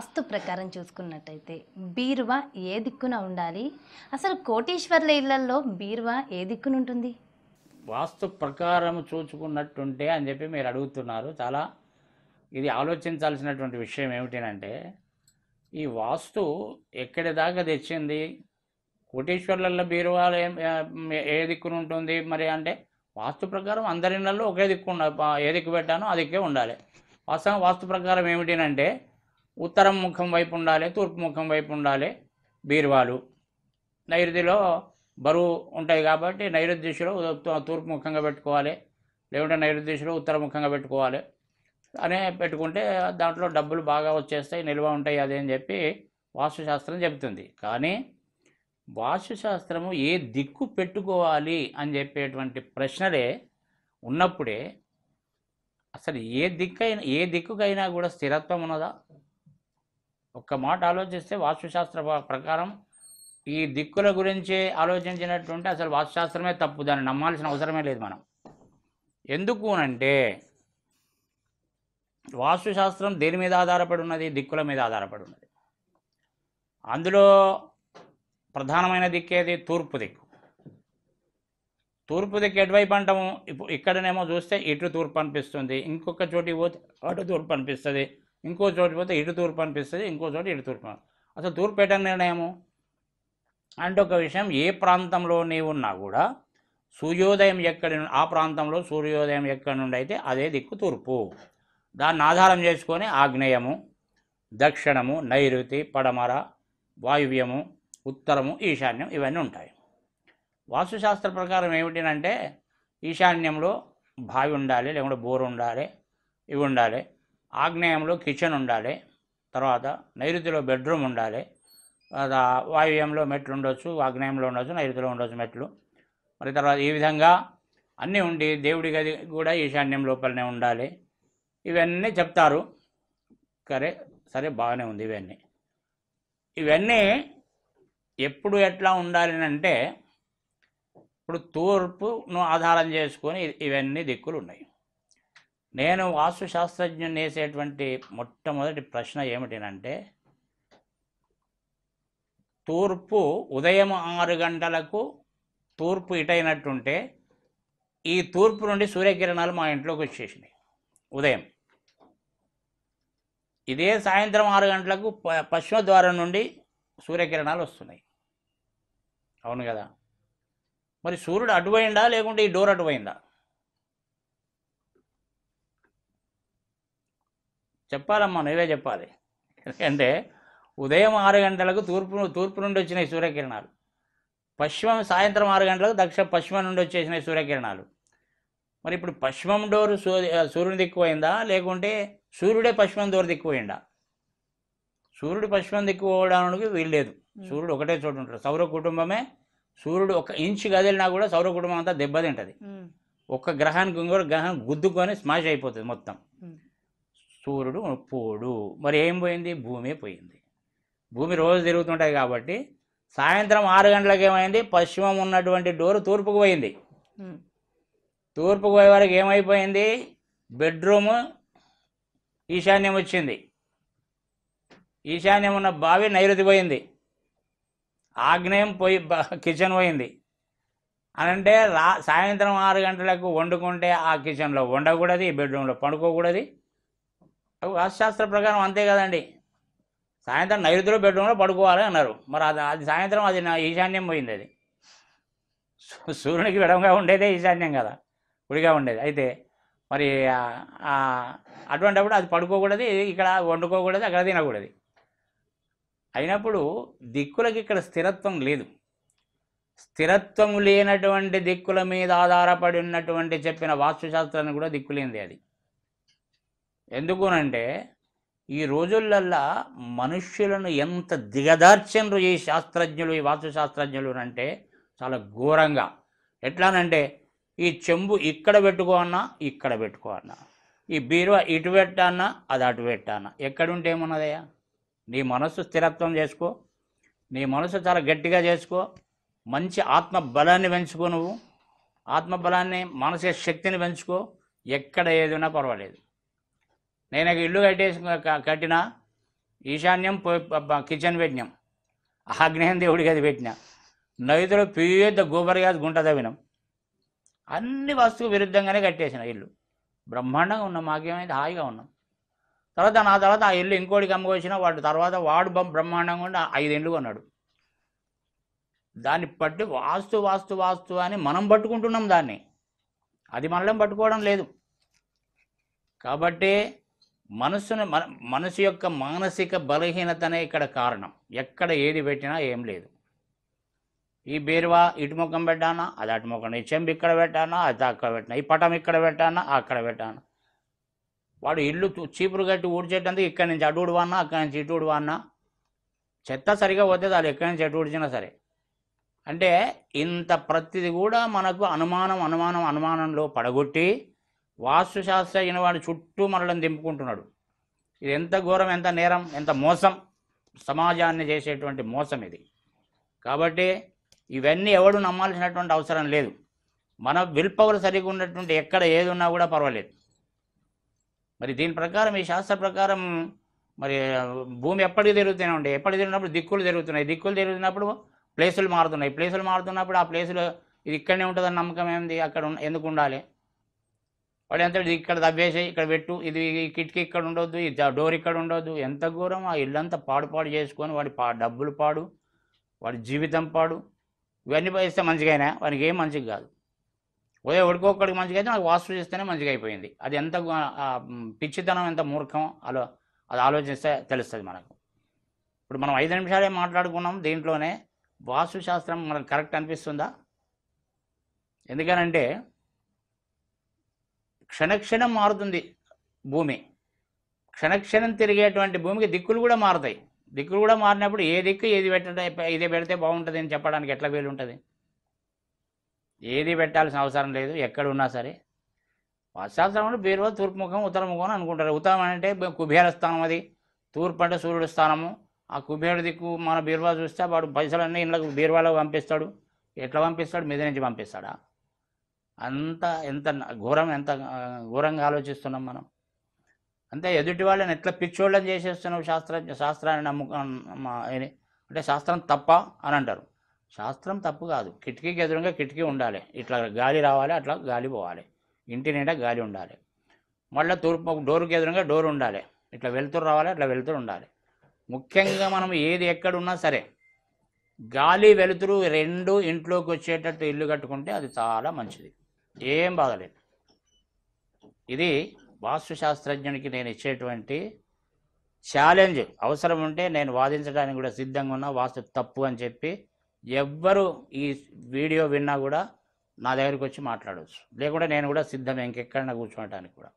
వాస్తు ప్రకారం చూసుకున్నట్టయితే బీరువా ఏ దిక్కున ఉండాలి అసలు కోటీశ్వర్ల ఇళ్లలో బీరువా ఏ దిక్కున ఉంటుంది వాస్తు ప్రకారం చూసుకున్నట్టుంటే అని చెప్పి మీరు అడుగుతున్నారు చాలా ఇది ఆలోచించాల్సినటువంటి విషయం ఏమిటంటే ఈ వాస్తు ఎక్కడి దాకా తెచ్చింది కోటీశ్వర్లలో బీరువాలు ఏ దిక్కున ఉంటుంది మరి అంటే వాస్తు ప్రకారం అందరి ఇళ్ళల్లో ఒకే దిక్కు ఉండాలి ఏ దిక్కు పెట్టానో ఆ దిక్కే ఉండాలి వాస్తవం వాస్తు ప్రకారం ఏమిటినంటే ఉత్తరం ముఖం వైపు ఉండాలి తూర్పు ముఖం వైపు ఉండాలి బీరువాలు నైరుతిలో బరువు ఉంటాయి కాబట్టి నైరుతి దిశలో తూర్పు ముఖంగా పెట్టుకోవాలి లేకుంటే నైరుతి దిశలో ఉత్తరముఖంగా ముఖంగా పెట్టుకోవాలి అనే పెట్టుకుంటే దాంట్లో డబ్బులు బాగా వచ్చేస్తాయి నిల్వ ఉంటాయి అదే అని చెప్పి వాస్తుశాస్త్రం చెబుతుంది కానీ వాస్తుశాస్త్రము ఏ దిక్కు పెట్టుకోవాలి అని చెప్పేటువంటి ప్రశ్నలే ఉన్నప్పుడే అసలు ఏ దిక్కైనా ఏ దిక్కుకైనా కూడా స్థిరత్వం ఉన్నదా ఒక్క మాట ఆలోచిస్తే వాస్తుశాస్త్ర ప్రకారం ఈ దిక్కుల గురించే ఆలోచించినట్టుంటే అసలు వాస్తుశాస్త్రమే తప్పు దాన్ని నమ్మాల్సిన అవసరమే లేదు మనం ఎందుకు అంటే వాస్తుశాస్త్రం దేని మీద ఆధారపడి ఉన్నది దిక్కుల మీద ఆధారపడి ఉన్నది అందులో ప్రధానమైన దిక్కేది తూర్పు దిక్కు తూర్పు దిక్కు ఎటువైపు అంటాము ఇక్కడనేమో చూస్తే ఇటు తూర్పు అనిపిస్తుంది ఇంకొక చోటి పోతే అటు తూర్పు అనిపిస్తుంది ఇంకో చోటు పోతే ఇటు తూర్పు అనిపిస్తుంది ఇంకో చోటు ఇటు తూర్పు అసలు తూర్పు ఎట నిర్ణయము అంటే ఒక విషయం ఏ ప్రాంతంలో ఉన్నా కూడా సూర్యోదయం ఎక్కడి ఆ ప్రాంతంలో సూర్యోదయం ఎక్కడి నుండి అయితే అదే దిక్కు తూర్పు దాన్ని ఆధారం చేసుకొని ఆగ్నేయము దక్షిణము నైరుతి పడమర వాయువ్యము ఉత్తరము ఈశాన్యం ఇవన్నీ ఉంటాయి వాస్తుశాస్త్ర ప్రకారం అంటే ఈశాన్యంలో బావి ఉండాలి లేకుంటే బోరు ఉండాలి ఇవి ఉండాలి ఆగ్నేయంలో కిచెన్ ఉండాలి తర్వాత నైరుతిలో బెడ్రూమ్ ఉండాలి వాయువ్యంలో మెట్లు ఉండొచ్చు ఆగ్నేయంలో ఉండొచ్చు నైరుతిలో ఉండొచ్చు మెట్లు మరి తర్వాత ఈ విధంగా అన్నీ ఉండి దేవుడి గది కూడా ఈశాన్యం లోపలనే ఉండాలి ఇవన్నీ చెప్తారు సరే సరే బాగానే ఉంది ఇవన్నీ ఇవన్నీ ఎప్పుడు ఎట్లా ఉండాలి అంటే ఇప్పుడు తూర్పును ఆధారం చేసుకొని ఇవన్నీ దిక్కులు ఉన్నాయి నేను వాస్తు శాస్త్రజ్ఞుని వేసేటువంటి మొట్టమొదటి ప్రశ్న ఏమిటినంటే తూర్పు ఉదయం ఆరు గంటలకు తూర్పు ఇటైనట్టుంటే ఈ తూర్పు నుండి సూర్యకిరణాలు మా ఇంట్లోకి వచ్చేసినాయి ఉదయం ఇదే సాయంత్రం ఆరు గంటలకు పశ్చిమ ద్వారం నుండి సూర్యకిరణాలు వస్తున్నాయి అవును కదా మరి సూర్యుడు అటువైందా లేకుంటే ఈ డోర్ అటువైందా చెప్పాలమ్మా నువ్వే చెప్పాలి ఎందుకంటే ఉదయం ఆరు గంటలకు తూర్పు తూర్పు నుండి వచ్చినాయి సూర్యకిరణాలు పశ్చిమం సాయంత్రం ఆరు గంటలకు దక్షిణ పశ్చిమ నుండి వచ్చేసినాయి సూర్యకిరణాలు మరి ఇప్పుడు పశ్చిమం డోరు సూర్యుని దిక్కుపోయిందా లేకుంటే సూర్యుడే పశ్చిమం దూర దిక్కుపోయిందా సూర్యుడు పశ్చిమం దిక్కుపోవడానికి వీల్లేదు సూర్యుడు ఒకటే చోటు ఉంటాడు సౌర కుటుంబమే సూర్యుడు ఒక ఇంచు కదిలినా కూడా సౌర కుటుంబం అంతా దెబ్బతింటుంది ఒక్క గ్రహానికి ఇంకో గ్రహం గుద్దుకొని స్మాష్ అయిపోతుంది మొత్తం సూర్యుడు పోడు మరి ఏం పోయింది భూమి పోయింది భూమి రోజు తిరుగుతుంటాయి కాబట్టి సాయంత్రం ఆరు గంటలకు ఏమైంది పశ్చిమం ఉన్నటువంటి డోరు తూర్పుకు పోయింది తూర్పుకు పోయే వరకు ఏమైపోయింది బెడ్రూమ్ ఈశాన్యం వచ్చింది ఈశాన్యం ఉన్న బావి నైరుతి పోయింది ఆగ్నేయం పోయి కిచెన్ పోయింది అనంటే రా సాయంత్రం ఆరు గంటలకు వండుకుంటే ఆ కిచెన్లో వండకూడదు ఈ బెడ్రూమ్లో పండుకోకూడదు అవి వాస్తుశాస్త్ర ప్రకారం అంతే కదండి సాయంత్రం నైరుతిలో బెడ్రూమ్లో పడుకోవాలి అన్నారు మరి అది అది సాయంత్రం అది నా ఈశాన్యం పోయింది అది సూర్యునికి విడంగా ఉండేదే ఈశాన్యం కదా గుడిగా ఉండేది అయితే మరి అటువంటిప్పుడు అది పడుకోకూడదు ఇక్కడ వండుకోకూడదు అక్కడ తినకూడదు అయినప్పుడు దిక్కులకి ఇక్కడ స్థిరత్వం లేదు స్థిరత్వం లేనటువంటి దిక్కుల మీద ఆధారపడి ఉన్నటువంటి చెప్పిన వాస్తుశాస్త్రాన్ని కూడా దిక్కులేంది అది ఎందుకునంటే ఈ రోజులల్లా మనుష్యులను ఎంత దిగదార్చనరు ఈ శాస్త్రజ్ఞులు ఈ వాస్తు శాస్త్రజ్ఞులు అంటే చాలా ఘోరంగా ఎట్లానంటే ఈ చెంబు ఇక్కడ పెట్టుకో అన్నా ఇక్కడ పెట్టుకో అన్నా ఈ బీరువా ఇటు పెట్టానా అది అటు పెట్టానా ఎక్కడుంటే ఏమన్నదయ్యా నీ మనసు స్థిరత్వం చేసుకో నీ మనసు చాలా గట్టిగా చేసుకో మంచి ఆత్మ బలాన్ని పెంచుకో నువ్వు ఆత్మబలాన్ని బలాన్ని శక్తిని పెంచుకో ఎక్కడ ఏదైనా పర్వాలేదు నేను ఇల్లు కట్టేసి కట్టిన ఈశాన్యం కిచెన్ పెట్టినాం ఆగ్నేయం దేవుడికి అది పెట్టిన నైతులో పెద్ద గోబరిగా గుంట తవ్వినాం అన్ని వస్తువు విరుద్ధంగానే కట్టేసిన ఇల్లు బ్రహ్మాండంగా ఉన్నాం మాకేమైతే హాయిగా ఉన్నాం తర్వాత నా తర్వాత ఆ ఇల్లు ఇంకోటికి అమ్ముకొచ్చిన వాడు తర్వాత వాడు బ్రహ్మాండంగా ఉండి ఐదు ఇండ్లు కొన్నాడు దాన్ని పట్టి వాస్తు వాస్తు వాస్తు అని మనం పట్టుకుంటున్నాం దాన్ని అది మనలో పట్టుకోవడం లేదు కాబట్టి మనసును మన మనసు యొక్క మానసిక బలహీనతనే ఇక్కడ కారణం ఎక్కడ ఏది పెట్టినా ఏం లేదు ఈ బీరువా ఇటు ముఖం పెట్టానా అది అటు ముఖం ఈ చెంబు ఇక్కడ పెట్టానా అది అక్కడ పెట్టినా ఈ పటం ఇక్కడ పెట్టానా అక్కడ పెట్టానా వాడు ఇల్లు చీపురు కట్టి ఊడ్చేటందుకు ఇక్కడి నుంచి అటు ఉడవన్నా అక్కడి నుంచి ఇటు ఉడవన్నా చెత్త సరిగా పోతే అది ఎక్కడి నుంచి ఎటు ఊడిచినా సరే అంటే ఇంత ప్రతిది కూడా మనకు అనుమానం అనుమానం అనుమానంలో పడగొట్టి వాస్తుశాస్త్ర అయిన వాడు చుట్టూ మనలను దింపుకుంటున్నాడు ఇది ఎంత ఘోరం ఎంత నేరం ఎంత మోసం సమాజాన్ని చేసేటువంటి మోసం ఇది కాబట్టి ఇవన్నీ ఎవడు నమ్మాల్సినటువంటి అవసరం లేదు మన విల్ పవర్ ఉన్నటువంటి ఎక్కడ ఏది ఉన్నా కూడా పర్వాలేదు మరి దీని ప్రకారం ఈ శాస్త్ర ప్రకారం మరి భూమి ఎప్పటికి తిరుగుతూనే ఉండే ఎప్పటి తిరిగినప్పుడు దిక్కులు తిరుగుతున్నాయి దిక్కులు తిరుగుతున్నప్పుడు ప్లేసులు మారుతున్నాయి ప్లేసులు మారుతున్నప్పుడు ఆ ప్లేసులు ఇది ఇక్కడనే ఉంటుందని నమ్మకం ఏంది అక్కడ ఎందుకు ఉండాలి వాడు ఎంత ఇక్కడ దబ్బేసి ఇక్కడ పెట్టు ఇది కిటికీ ఇక్కడ ఉండొద్దు ఈ డోర్ ఇక్కడ ఉండొద్దు ఎంత ఘోరం ఆ ఇల్లంతా పాడు పాడు చేసుకొని వాడి పా డబ్బులు పాడు వాడి జీవితం పాడు ఇవన్నీ పోయిస్తే మంచిగైనా వానికి ఏం మంచిగా కాదు ఉదయం ఒడుకోక్కడికి మంచిగా అయితే నాకు వాస్తు చేస్తేనే మంచిగా అయిపోయింది అది ఎంత పిచ్చితనం ఎంత మూర్ఖం అలో అది ఆలోచిస్తే తెలుస్తుంది మనకు ఇప్పుడు మనం ఐదు నిమిషాలే మాట్లాడుకున్నాం దీంట్లోనే వాస్తుశాస్త్రం మనకు కరెక్ట్ అనిపిస్తుందా ఎందుకనంటే క్షణక్షణం మారుతుంది భూమి క్షణక్షణం తిరిగేటువంటి భూమికి దిక్కులు కూడా మారుతాయి దిక్కులు కూడా మారినప్పుడు ఏ దిక్కు ఏది పెట్టడం ఇది పెడితే బాగుంటుంది అని చెప్పడానికి ఎట్లా వీలు ఉంటుంది ఏది పెట్టాల్సిన అవసరం లేదు ఎక్కడ ఉన్నా సరే వర్షాస్త్రంలో బీరువా తూర్పు ముఖం ముఖం అని అనుకుంటారు ఉత్తరం అంటే కుబేర స్థానం అది తూర్పు అంటే సూర్యుడు స్థానము ఆ కుబేరుడు దిక్కు మన బీరువా చూస్తే వాడు పైసలన్నీ ఇళ్ళకు బీరువాలో పంపిస్తాడు ఎట్లా పంపిస్తాడు మీద నుంచి పంపిస్తాడా అంత ఎంత ఘోరం ఎంత ఘోరంగా ఆలోచిస్తున్నాం మనం అంతే ఎదుటి వాళ్ళని ఎట్లా పిచ్చోళ్ళని చేసేస్తున్నాం శాస్త్ర శాస్త్రాన్ని నమ్ముక అంటే శాస్త్రం తప్ప అని అంటారు శాస్త్రం తప్పు కాదు కిటికీకి ఎదురుగా కిటికీ ఉండాలి ఇట్లా గాలి రావాలి అట్లా గాలి పోవాలి ఇంటి నిండా గాలి ఉండాలి మళ్ళీ తూర్పు డోర్కి ఎదురుగా డోర్ ఉండాలి ఇట్లా వెళ్తురు రావాలి అట్లా వెళ్తురు ఉండాలి ముఖ్యంగా మనం ఏది ఎక్కడున్నా సరే గాలి వెలుతురు రెండు ఇంట్లోకి వచ్చేటట్టు ఇల్లు కట్టుకుంటే అది చాలా మంచిది ఏం బాగలేదు ఇది వాస్తుశాస్త్రజ్ఞునికి నేను ఇచ్చేటువంటి ఛాలెంజ్ అవసరం ఉంటే నేను వాదించడానికి కూడా సిద్ధంగా ఉన్నా వాస్తు తప్పు అని చెప్పి ఎవ్వరు ఈ వీడియో విన్నా కూడా నా దగ్గరికి వచ్చి మాట్లాడవచ్చు లేకుంటే నేను కూడా సిద్ధం ఇంకెక్కడన్నా కూర్చోవడానికి కూడా